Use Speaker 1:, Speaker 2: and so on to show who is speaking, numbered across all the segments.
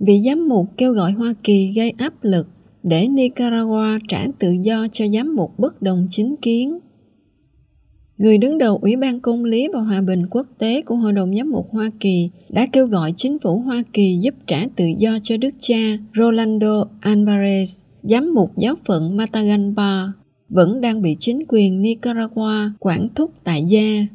Speaker 1: vị giám mục kêu gọi Hoa Kỳ gây áp lực để Nicaragua trả tự do cho giám mục bất đồng chính kiến. Người đứng đầu Ủy ban Công lý và Hòa bình Quốc tế của Hội đồng Giám mục Hoa Kỳ đã kêu gọi chính phủ Hoa Kỳ giúp trả tự do cho đức cha Rolando Alvarez, giám mục giáo phận Matagalpa, vẫn đang bị chính quyền Nicaragua quản thúc tại gia.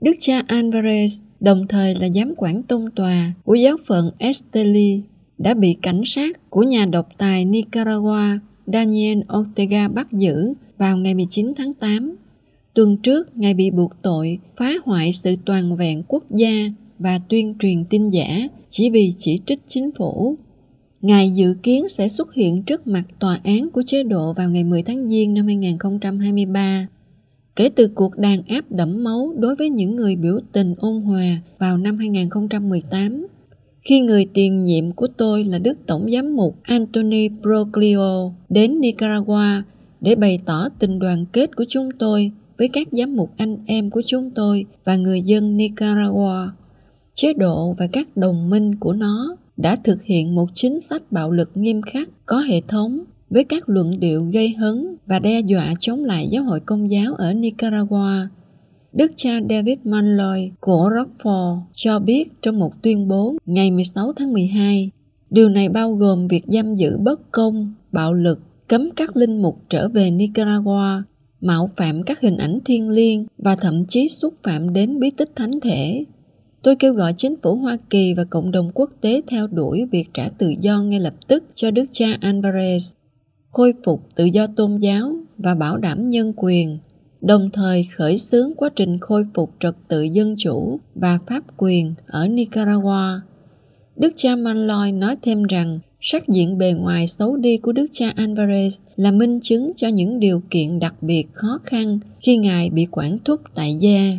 Speaker 1: Đức cha Alvarez đồng thời là giám quản tôn tòa của giáo phận Esteli đã bị cảnh sát của nhà độc tài Nicaragua Daniel Ortega bắt giữ vào ngày 19 tháng 8. Tuần trước, ngài bị buộc tội phá hoại sự toàn vẹn quốc gia và tuyên truyền tin giả chỉ vì chỉ trích chính phủ. Ngài dự kiến sẽ xuất hiện trước mặt tòa án của chế độ vào ngày 10 tháng Giêng năm 2023. Kể từ cuộc đàn áp đẫm máu đối với những người biểu tình ôn hòa vào năm 2018, khi người tiền nhiệm của tôi là Đức Tổng Giám mục Anthony Proclio đến Nicaragua để bày tỏ tình đoàn kết của chúng tôi với các giám mục anh em của chúng tôi và người dân Nicaragua. Chế độ và các đồng minh của nó đã thực hiện một chính sách bạo lực nghiêm khắc có hệ thống với các luận điệu gây hấn và đe dọa chống lại giáo hội công giáo ở Nicaragua Đức cha David Manloy của Rockford cho biết trong một tuyên bố ngày 16 tháng 12, điều này bao gồm việc giam giữ bất công, bạo lực, cấm các linh mục trở về Nicaragua, mạo phạm các hình ảnh thiên liêng và thậm chí xúc phạm đến bí tích thánh thể. Tôi kêu gọi chính phủ Hoa Kỳ và cộng đồng quốc tế theo đuổi việc trả tự do ngay lập tức cho đức cha Alvarez, khôi phục tự do tôn giáo và bảo đảm nhân quyền đồng thời khởi xướng quá trình khôi phục trật tự dân chủ và pháp quyền ở Nicaragua. Đức cha Malloy nói thêm rằng sắc diện bề ngoài xấu đi của Đức cha Alvarez là minh chứng cho những điều kiện đặc biệt khó khăn khi Ngài bị quản thúc tại gia.